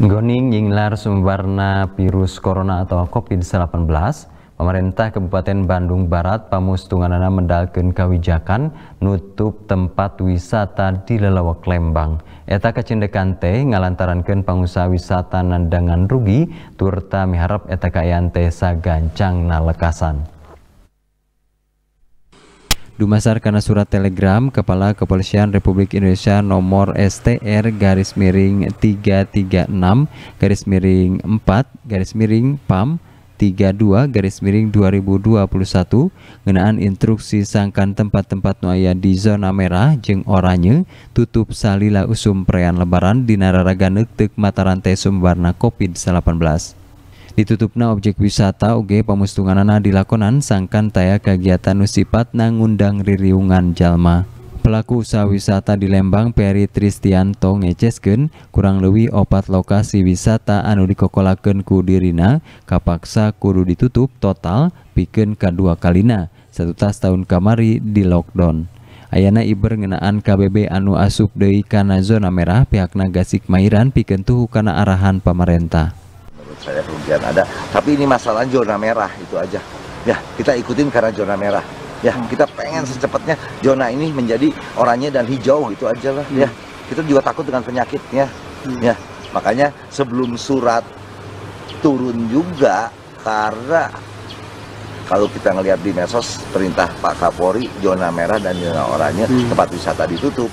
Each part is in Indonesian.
Goning Yinglar Sumbarna virus corona atau COVID-19, pemerintah Kabupaten Bandung Barat Pamustunganana mendalkeun kawijakan nutup tempat wisata di Lelawak Lembang. Eta kecendekan teh ngalantarankeun pangusaha wisata nandangan rugi turta miharap eta kaayaan teh sagancang nalekasan. Dumasar karena surat telegram Kepala Kepolisian Republik Indonesia nomor STR garis miring 336 garis miring 4 garis miring PAM 32 garis miring 2021 ngenaan instruksi sangkan tempat-tempat nuaya di zona merah jeng oranye tutup salila usum perayaan lebaran di nararaga nektik mata rantai sumbarna COVID-19 ditutupna objek wisata oge pamustunganana dilakonan sangkan taya kegiatan nusipat nangundang ririungan jalma pelaku usaha wisata di Lembang Peri Tristianto ngecesken kurang lebih opat lokasi wisata anu dikokolaken ku dirina kapaksa kudu ditutup total piken kedua kalina satu tas tahun kamari di lockdown Ayana Iber ngenaan KBB anu asup deui kana zona merah pihak Nagasik Mairan tuh kana arahan pemerintah saya kerugian ada. Tapi ini masalah zona merah itu aja. Ya, kita ikutin karena zona merah. Ya, hmm. kita pengen secepatnya zona ini menjadi oranye dan hijau itu aja lah. Ya. Hmm. Ya, kita juga takut dengan penyakitnya. Hmm. Ya, makanya sebelum surat turun juga karena kalau kita ngelihat di medsos perintah Pak Kapolri zona merah dan zona oranye hmm. tempat wisata ditutup.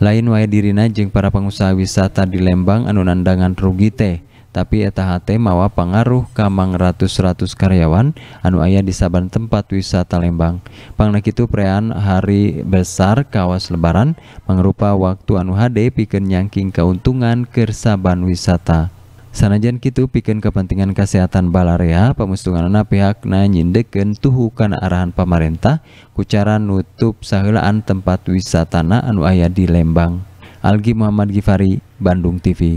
Lain wae dirina jeng para pengusaha wisata di Lembang anu nandangan rugi teh tapi eta mawa pengaruh kamang ratus-ratus karyawan anu di saban tempat wisata Lembang pangna itu prean hari besar kawas lebaran mangrupa waktu anu hade nyangking keuntungan ke saban wisata sanajan kitu pikeun kepentingan kesehatan balarea pemustunganana pihakna nyindeken tuhu kana arahan pemerintah kucara nutup sahelaan tempat wisatana anu aya di Lembang Algi Muhammad Gifari, Bandung TV